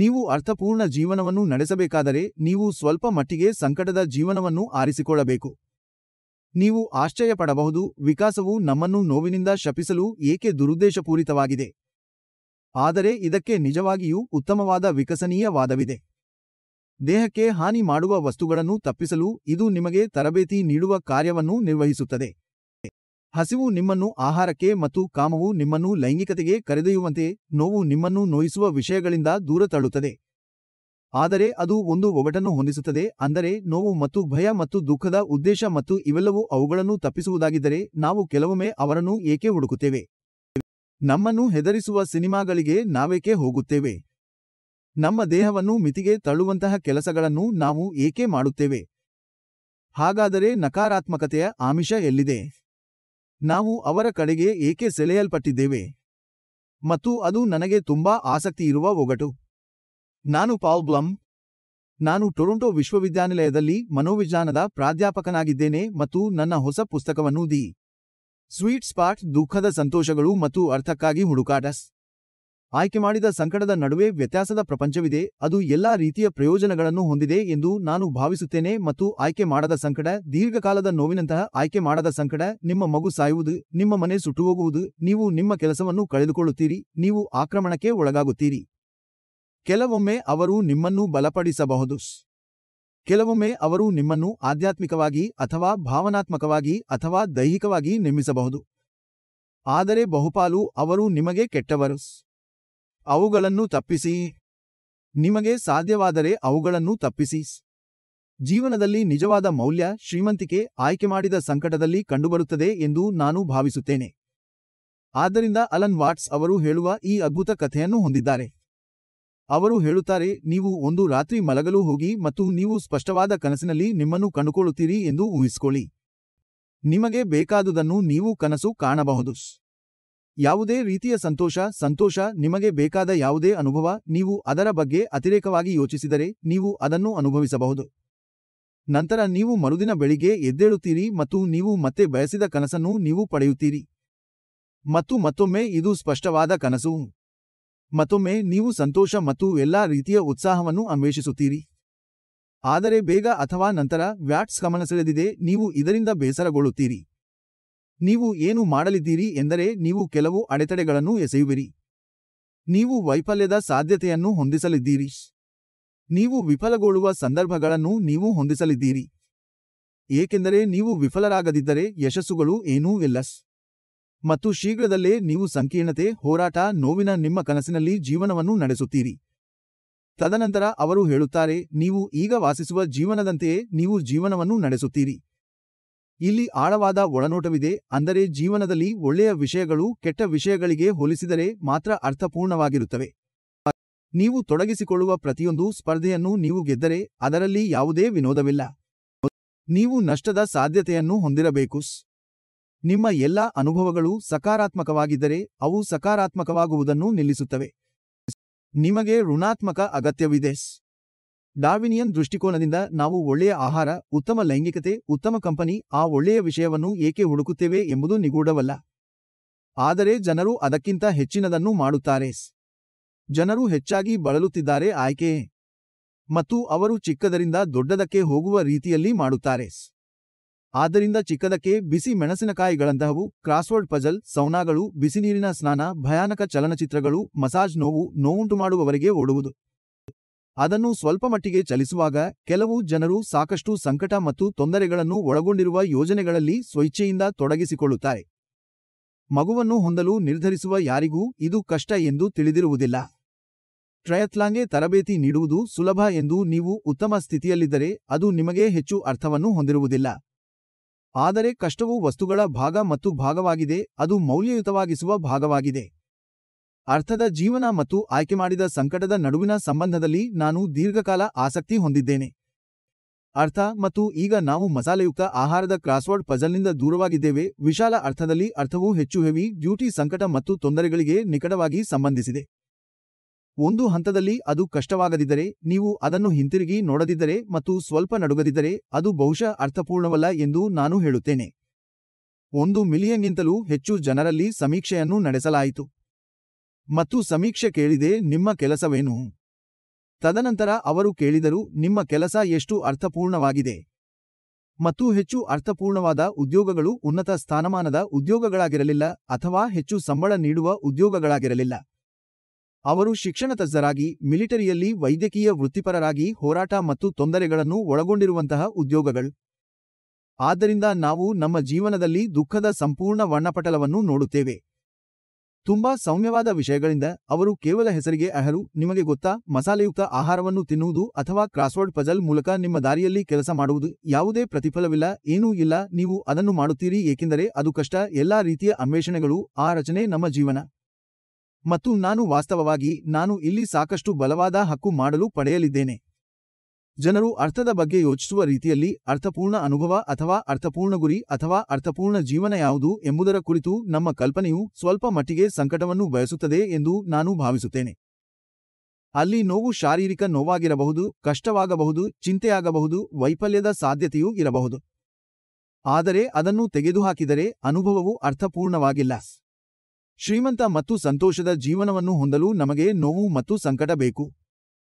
ನೀವು ಅರ್ಥಪೂರ್ಣ ಜೀವನವನ್ನು ನಡೆಸಬೇಕಾದರೆ ನೀವು ಸ್ವಲ್ಪ ಮಟ್ಟಿಗೆ ಸಂಕಟದ ಜೀವನವನ್ನು ಆರಿಸಿಕೊಳ್ಳಬೇಕು ನೀವು ಆಶ್ಚರ್ಯಪಡಬಹುದು ವಿಕಾಸವು ನಮ್ಮನ್ನು ನೋವಿನಿಂದ ಶಪಿಸಲು ಏಕೆ ದುರುದ್ದೇಶಪೂರಿತವಾಗಿದೆ ಆದರೆ ಇದಕ್ಕೆ ನಿಜವಾಗಿಯೂ ಉತ್ತಮವಾದ ವಿಕಸನೀಯವಾದವಿದೆ ದೇಹಕ್ಕೆ ಹಾನಿ ಮಾಡುವ ವಸ್ತುಗಳನ್ನು ತಪ್ಪಿಸಲು ಇದು ನಿಮಗೆ ತರಬೇತಿ ನೀಡುವ ಕಾರ್ಯವನ್ನು ನಿರ್ವಹಿಸುತ್ತದೆ ಹಸಿವು ನಿಮ್ಮನ್ನು ಆಹಾರಕ್ಕೆ ಮತ್ತು ಕಾಮವು ನಿಮ್ಮನ್ನು ಲೈಂಗಿಕತೆಗೆ ಕರೆದೊಯ್ಯುವಂತೆ ನೋವು ನಿಮ್ಮನ್ನು ನೋಯಿಸುವ ವಿಷಯಗಳಿಂದ ದೂರ ತಳ್ಳುತ್ತದೆ ಆದರೆ ಅದು ಒಂದು ಒಗಟನ್ನು ಹೊಂದಿಸುತ್ತದೆ ಅಂದರೆ ನೋವು ಮತ್ತು ಭಯ ಮತ್ತು ದುಃಖದ ಉದ್ದೇಶ ಮತ್ತು ಇವೆಲ್ಲವೂ ಅವುಗಳನ್ನು ತಪ್ಪಿಸುವುದಾಗಿದ್ದರೆ ನಾವು ಕೆಲವೊಮ್ಮೆ ಅವರನ್ನು ಏಕೆ ಹುಡುಕುತ್ತೇವೆ ನಮ್ಮನ್ನು ಹೆದರಿಸುವ ಸಿನಿಮಾಗಳಿಗೆ ನಾವೇಕೆ ಹೋಗುತ್ತೇವೆ ನಮ್ಮ ದೇಹವನ್ನು ಮಿತಿಗೆ ತಳ್ಳುವಂತಹ ಕೆಲಸಗಳನ್ನು ನಾವು ಏಕೆ ಮಾಡುತ್ತೇವೆ ಹಾಗಾದರೆ ನಕಾರಾತ್ಮಕತೆಯ ಆಮಿಷ ಎಲ್ಲಿದೆ ನಾವು ಅವರ ಕಡೆಗೆ ಏಕೆ ಸೆಳೆಯಲ್ಪಟ್ಟಿದ್ದೇವೆ ಮತ್ತು ಅದು ನನಗೆ ತುಂಬಾ ಆಸಕ್ತಿ ಇರುವ ಒಗಟು ನಾನು ಪಾಲ್ ಬ್ಲಮ್ ನಾನು ಟೊರೊಂಟೊ ವಿಶ್ವವಿದ್ಯಾನಿಲಯದಲ್ಲಿ ಮನೋವಿಜ್ಞಾನದ ಪ್ರಾಧ್ಯಾಪಕನಾಗಿದ್ದೇನೆ ಮತ್ತು ನನ್ನ ಹೊಸ ಪುಸ್ತಕವನ್ನು ದಿ ಸ್ವೀಟ್ ಸ್ಪಾಟ್ ದುಃಖದ ಸಂತೋಷಗಳು ಮತ್ತು ಅರ್ಥಕ್ಕಾಗಿ ಹುಡುಕಾಟಸ್ ಆಯ್ಕೆ ಮಾಡಿದ ಸಂಕಟದ ನಡುವೆ ವ್ಯತ್ಯಾಸದ ಪ್ರಪಂಚವಿದೆ ಅದು ಎಲ್ಲಾ ರೀತಿಯ ಪ್ರಯೋಜನಗಳನ್ನು ಹೊಂದಿದೆ ಎಂದು ನಾನು ಭಾವಿಸುತ್ತೇನೆ ಮತ್ತು ಆಯ್ಕೆ ಮಾಡದ ಸಂಕಟ ದೀರ್ಘಕಾಲದ ನೋವಿನಂತಹ ಆಯ್ಕೆ ಮಾಡದ ಸಂಕಟ ನಿಮ್ಮ ಮಗು ಸಾಯುವುದು ನಿಮ್ಮ ಮನೆ ಸುಟ್ಟು ಹೋಗುವುದು ನೀವು ನಿಮ್ಮ ಕೆಲಸವನ್ನು ಕಳೆದುಕೊಳ್ಳುತ್ತೀರಿ ನೀವು ಆಕ್ರಮಣಕ್ಕೆ ಒಳಗಾಗುತ್ತೀರಿ ಕೆಲವೊಮ್ಮೆ ಅವರು ನಿಮ್ಮನ್ನು ಬಲಪಡಿಸಬಹುದು ಕೆಲವೊಮ್ಮೆ ಅವರು ನಿಮ್ಮನ್ನು ಆಧ್ಯಾತ್ಮಿಕವಾಗಿ ಅಥವಾ ಭಾವನಾತ್ಮಕವಾಗಿ ಅಥವಾ ದೈಹಿಕವಾಗಿ ನಿರ್ಮಿಸಬಹುದು ಆದರೆ ಬಹುಪಾಲು ಅವರು ನಿಮಗೆ ಕೆಟ್ಟವರು ಅವುಗಳನ್ನು ತಪ್ಪಿಸಿ ನಿಮಗೆ ಸಾಧ್ಯವಾದರೆ ಅವುಗಳನ್ನು ತಪ್ಪಿಸಿ ಜೀವನದಲ್ಲಿ ನಿಜವಾದ ಮೌಲ್ಯ ಶ್ರೀಮಂತಿಕೆ ಆಯ್ಕೆ ಮಾಡಿದ ಸಂಕಟದಲ್ಲಿ ಕಂಡುಬರುತ್ತದೆ ಎಂದು ನಾನು ಭಾವಿಸುತ್ತೇನೆ ಆದ್ದರಿಂದ ಅಲನ್ ವಾಟ್ಸ್ ಅವರು ಹೇಳುವ ಈ ಅದ್ಭುತ ಕಥೆಯನ್ನು ಹೊಂದಿದ್ದಾರೆ ಅವರು ಹೇಳುತ್ತಾರೆ ನೀವು ಒಂದು ರಾತ್ರಿ ಮಲಗಲು ಹೋಗಿ ಮತ್ತು ನೀವು ಸ್ಪಷ್ಟವಾದ ಕನಸಿನಲ್ಲಿ ನಿಮ್ಮನ್ನು ಕಂಡುಕೊಳ್ಳುತ್ತೀರಿ ಎಂದು ಊಹಿಸಿಕೊಳ್ಳಿ ನಿಮಗೆ ಬೇಕಾದುದನ್ನು ನೀವು ಕನಸು ಕಾಣಬಹುದು ಯಾವುದೇ ರೀತಿಯ ಸಂತೋಷ ಸಂತೋಷ ನಿಮಗೆ ಬೇಕಾದ ಯಾವುದೇ ಅನುಭವ ನೀವು ಅದರ ಬಗ್ಗೆ ಅತಿರೇಕವಾಗಿ ಯೋಚಿಸಿದರೆ ನೀವು ಅದನ್ನು ಅನುಭವಿಸಬಹುದು ನಂತರ ನೀವು ಮರುದಿನ ಬೆಳಿಗ್ಗೆ ಎದ್ದೇಳುತ್ತೀರಿ ಮತ್ತು ನೀವು ಮತ್ತೆ ಬಯಸಿದ ಕನಸನ್ನು ನೀವು ಪಡೆಯುತ್ತೀರಿ ಮತ್ತು ಮತ್ತೊಮ್ಮೆ ಇದು ಸ್ಪಷ್ಟವಾದ ಕನಸು ಮತ್ತೊಮ್ಮೆ ನೀವು ಸಂತೋಷ ಮತ್ತು ಎಲ್ಲಾ ರೀತಿಯ ಉತ್ಸಾಹವನ್ನು ಅನ್ವೇಷಿಸುತ್ತೀರಿ ಆದರೆ ಬೇಗ ಅಥವಾ ನಂತರ ವ್ಯಾಟ್ಸ್ ಸೆಳೆದಿದೆ ನೀವು ಇದರಿಂದ ಬೇಸರಗೊಳ್ಳುತ್ತೀರಿ ನೀವು ಏನು ಮಾಡಲಿದ್ದೀರಿ ಎಂದರೆ ನೀವು ಕೆಲವು ಅಡೆತಡೆಗಳನ್ನು ಎಸೆಯುವಿರಿ ನೀವು ವೈಫಲ್ಯದ ಸಾಧ್ಯತೆಯನ್ನು ಹೊಂದಿಸಲಿದ್ದೀರಿ ನೀವು ವಿಫಲಗೊಳ್ಳುವ ಸಂದರ್ಭಗಳನ್ನು ನೀವು ಹೊಂದಿಸಲಿದ್ದೀರಿ ಏಕೆಂದರೆ ನೀವು ವಿಫಲರಾಗದಿದ್ದರೆ ಯಶಸ್ಸುಗಳು ಏನೂ ಇಲ್ಲಸ್ ಮತ್ತು ಶೀಘ್ರದಲ್ಲೇ ನೀವು ಸಂಕೀರ್ಣತೆ ಹೋರಾಟ ನೋವಿನ ನಿಮ್ಮ ಕನಸಿನಲ್ಲಿ ಜೀವನವನ್ನು ನಡೆಸುತ್ತೀರಿ ತದನಂತರ ಅವರು ಹೇಳುತ್ತಾರೆ ನೀವು ಈಗ ವಾಸಿಸುವ ಜೀವನದಂತೆಯೇ ನೀವು ಜೀವನವನ್ನು ನಡೆಸುತ್ತೀರಿ ಇಲ್ಲಿ ಆಳವಾದ ಒಳನೋಟವಿದೆ ಅಂದರೆ ಜೀವನದಲ್ಲಿ ಒಳ್ಳೆಯ ವಿಷಯಗಳು ಕೆಟ್ಟ ವಿಷಯಗಳಿಗೆ ಹೋಲಿಸಿದರೆ ಮಾತ್ರ ಅರ್ಥಪೂರ್ಣವಾಗಿರುತ್ತವೆ ನೀವು ತೊಡಗಿಸಿಕೊಳ್ಳುವ ಪ್ರತಿಯೊಂದು ಸ್ಪರ್ಧೆಯನ್ನು ನೀವು ಗೆದ್ದರೆ ಅದರಲ್ಲಿ ಯಾವುದೇ ವಿನೋದವಿಲ್ಲ ನೀವು ನಷ್ಟದ ಸಾಧ್ಯತೆಯನ್ನು ಹೊಂದಿರಬೇಕು ನಿಮ್ಮ ಎಲ್ಲ ಅನುಭವಗಳು ಸಕಾರಾತ್ಮಕವಾಗಿದ್ದರೆ ಅವು ಸಕಾರಾತ್ಮಕವಾಗುವುದನ್ನು ನಿಲ್ಲಿಸುತ್ತವೆ ನಿಮಗೆ ಋಣಾತ್ಮಕ ಅಗತ್ಯವಿದೆ ಡಾವಿನಿಯನ್ ದೃಷ್ಟಿಕೋನದಿಂದ ನಾವು ಒಳ್ಳೆಯ ಆಹಾರ ಉತ್ತಮ ಲೈಂಗಿಕತೆ ಉತ್ತಮ ಕಂಪನಿ ಆ ಒಳ್ಳೆಯ ವಿಷಯವನ್ನು ಏಕೆ ಹುಡುಕುತ್ತೇವೆ ಎಂಬುದು ನಿಗೂಢವಲ್ಲ ಆದರೆ ಜನರು ಅದಕ್ಕಿಂತ ಹೆಚ್ಚಿನದನ್ನು ಮಾಡುತ್ತಾರೆ ಜನರು ಹೆಚ್ಚಾಗಿ ಬಳಲುತ್ತಿದ್ದಾರೆ ಆಯ್ಕೆ ಮತ್ತು ಅವರು ಚಿಕ್ಕದರಿಂದ ದೊಡ್ಡದಕ್ಕೆ ಹೋಗುವ ರೀತಿಯಲ್ಲಿ ಮಾಡುತ್ತಾರೆ ಆದ್ದರಿಂದ ಚಿಕ್ಕದಕ್ಕೆ ಬಿಸಿ ಮೆಣಸಿನಕಾಯಿಗಳಂತಹವು ಕ್ರಾಸ್ವರ್ಡ್ ಪಜಲ್ ಸೌನಾಗಳು ಬಿಸಿನೀರಿನ ಸ್ನಾನ ಭಯಾನಕ ಚಲನಚಿತ್ರಗಳು ಮಸಾಜ್ ನೋವು ನೋವುಂಟು ಮಾಡುವವರೆಗೆ ಓಡುವುದು ಅದನ್ನು ಸ್ವಲ್ಪ ಮಟ್ಟಿಗೆ ಚಲಿಸುವಾಗ ಕೆಲವು ಜನರು ಸಾಕಷ್ಟು ಸಂಕಟ ಮತ್ತು ತೊಂದರೆಗಳನ್ನು ಒಳಗೊಂಡಿರುವ ಯೋಜನೆಗಳಲ್ಲಿ ಸ್ವೈಚ್ಛೆಯಿಂದ ತೊಡಗಿಸಿಕೊಳ್ಳುತ್ತಾರೆ ಮಗುವನ್ನು ಹೊಂದಲು ನಿರ್ಧರಿಸುವ ಯಾರಿಗೂ ಇದು ಕಷ್ಟ ಎಂದು ತಿಳಿದಿರುವುದಿಲ್ಲ ಟ್ರಯತ್ಲಾಂಗೆ ತರಬೇತಿ ನೀಡುವುದು ಸುಲಭ ಎಂದು ನೀವು ಉತ್ತಮ ಸ್ಥಿತಿಯಲ್ಲಿದ್ದರೆ ಅದು ನಿಮಗೆ ಹೆಚ್ಚು ಅರ್ಥವನ್ನು ಹೊಂದಿರುವುದಿಲ್ಲ ಆದರೆ ಕಷ್ಟವು ವಸ್ತುಗಳ ಭಾಗ ಮತ್ತು ಭಾಗವಾಗಿದೆ ಅದು ಮೌಲ್ಯಯುತವಾಗಿಸುವ ಭಾಗವಾಗಿದೆ ಅರ್ಥದ ಜೀವನ ಮತ್ತು ಆಯ್ಕೆ ಮಾಡಿದ ಸಂಕಟದ ನಡುವಿನ ಸಂಬಂಧದಲ್ಲಿ ನಾನು ದೀರ್ಘಕಾಲ ಆಸಕ್ತಿ ಹೊಂದಿದ್ದೇನೆ ಅರ್ಥ ಮತ್ತು ಈಗ ನಾವು ಮಸಾಲೆಯುಕ್ತ ಆಹಾರದ ಕ್ರಾಸ್ವರ್ಡ್ ಪಜಲ್ನಿಂದ ದೂರವಾಗಿದ್ದೇವೆ ವಿಶಾಲ ಅರ್ಥದಲ್ಲಿ ಅರ್ಥವು ಹೆಚ್ಚು ಹೆವಿ ಡ್ಯೂಟಿ ಸಂಕಟ ಮತ್ತು ತೊಂದರೆಗಳಿಗೆ ನಿಕಟವಾಗಿ ಸಂಬಂಧಿಸಿದೆ ಒಂದು ಹಂತದಲ್ಲಿ ಅದು ಕಷ್ಟವಾಗದಿದ್ದರೆ ನೀವು ಅದನ್ನು ಹಿಂತಿರುಗಿ ನೋಡದಿದ್ದರೆ ಮತ್ತು ಸ್ವಲ್ಪ ನಡುಗದಿದ್ದರೆ ಅದು ಬಹುಶಃ ಅರ್ಥಪೂರ್ಣವಲ್ಲ ಎಂದು ನಾನು ಹೇಳುತ್ತೇನೆ ಒಂದು ಮಿಲಿಯನ್ಗಿಂತಲೂ ಹೆಚ್ಚು ಜನರಲ್ಲಿ ಸಮೀಕ್ಷೆಯನ್ನು ನಡೆಸಲಾಯಿತು ಮತ್ತು ಸಮೀಕ್ಷೆ ಕೇಳಿದೆ ನಿಮ್ಮ ಕೆಲಸವೇನು ತದನಂತರ ಅವರು ಕೇಳಿದರು ನಿಮ್ಮ ಕೆಲಸ ಎಷ್ಟು ಅರ್ಥಪೂರ್ಣವಾಗಿದೆ ಮತ್ತು ಹೆಚ್ಚು ಅರ್ಥಪೂರ್ಣವಾದ ಉದ್ಯೋಗಗಳು ಉನ್ನತ ಸ್ಥಾನಮಾನದ ಉದ್ಯೋಗಗಳಾಗಿರಲಿಲ್ಲ ಅಥವಾ ಹೆಚ್ಚು ಸಂಬಳ ನೀಡುವ ಉದ್ಯೋಗಗಳಾಗಿರಲಿಲ್ಲ ಅವರು ಶಿಕ್ಷಣ ತಜ್ಞರಾಗಿ ಮಿಲಿಟರಿಯಲ್ಲಿ ವೈದ್ಯಕೀಯ ವೃತ್ತಿಪರರಾಗಿ ಹೋರಾಟ ಮತ್ತು ತೊಂದರೆಗಳನ್ನು ಒಳಗೊಂಡಿರುವಂತಹ ಉದ್ಯೋಗಗಳು ಆದ್ದರಿಂದ ನಾವು ನಮ್ಮ ಜೀವನದಲ್ಲಿ ದುಃಖದ ಸಂಪೂರ್ಣ ವರ್ಣಪಟಲವನ್ನು ನೋಡುತ್ತೇವೆ ತುಂಬಾ ಸೌಮ್ಯವಾದ ವಿಷಯಗಳಿಂದ ಅವರು ಕೇವಲ ಹೆಸರಿಗೆ ಅಹರು ನಿಮಗೆ ಗೊತ್ತಾ ಮಸಾಲೆಯುಕ್ತ ಆಹಾರವನ್ನು ತಿನ್ನುವುದು ಅಥವಾ ಕ್ರಾಸ್ವರ್ಡ್ ಪಜಲ್ ಮೂಲಕ ನಿಮ್ಮ ದಾರಿಯಲ್ಲಿ ಕೆಲಸ ಮಾಡುವುದು ಯಾವುದೇ ಪ್ರತಿಫಲವಿಲ್ಲ ಏನೂ ಇಲ್ಲ ನೀವು ಅದನ್ನು ಮಾಡುತ್ತೀರಿ ಏಕೆಂದರೆ ಅದು ಕಷ್ಟ ಎಲ್ಲಾ ರೀತಿಯ ಅನ್ವೇಷಣೆಗಳು ಆ ರಚನೆ ನಮ್ಮ ಜೀವನ ಮತ್ತು ನಾನು ವಾಸ್ತವವಾಗಿ ನಾನು ಇಲ್ಲಿ ಸಾಕಷ್ಟು ಬಲವಾದ ಹಕ್ಕು ಮಾಡಲು ಪಡೆಯಲಿದ್ದೇನೆ ಜನರು ಅರ್ಥದ ಬಗ್ಗೆ ಯೋಚಿಸುವ ರೀತಿಯಲ್ಲಿ ಅರ್ಥಪೂರ್ಣ ಅನುಭವ ಅಥವಾ ಅರ್ಥಪೂರ್ಣ ಗುರಿ ಅಥವಾ ಅರ್ಥಪೂರ್ಣ ಜೀವನ ಯಾವುದು ಎಂಬುದರ ಕುರಿತು ನಮ್ಮ ಕಲ್ಪನೆಯು ಸ್ವಲ್ಪ ಮಟ್ಟಿಗೆ ಸಂಕಟವನ್ನು ಬಯಸುತ್ತದೆ ಎಂದು ನಾನು ಭಾವಿಸುತ್ತೇನೆ ಅಲ್ಲಿ ನೋವು ಶಾರೀರಿಕ ನೋವಾಗಿರಬಹುದು ಕಷ್ಟವಾಗಬಹುದು ಚಿಂತೆಯಾಗಬಹುದು ವೈಫಲ್ಯದ ಸಾಧ್ಯತೆಯೂ ಇರಬಹುದು ಆದರೆ ಅದನ್ನು ತೆಗೆದುಹಾಕಿದರೆ ಅನುಭವವು ಅರ್ಥಪೂರ್ಣವಾಗಿಲ್ಲ ಶ್ರೀಮಂತ ಮತ್ತು ಸಂತೋಷದ ಜೀವನವನ್ನು ಹೊಂದಲು ನಮಗೆ ನೋವು ಮತ್ತು ಸಂಕಟ ಬೇಕು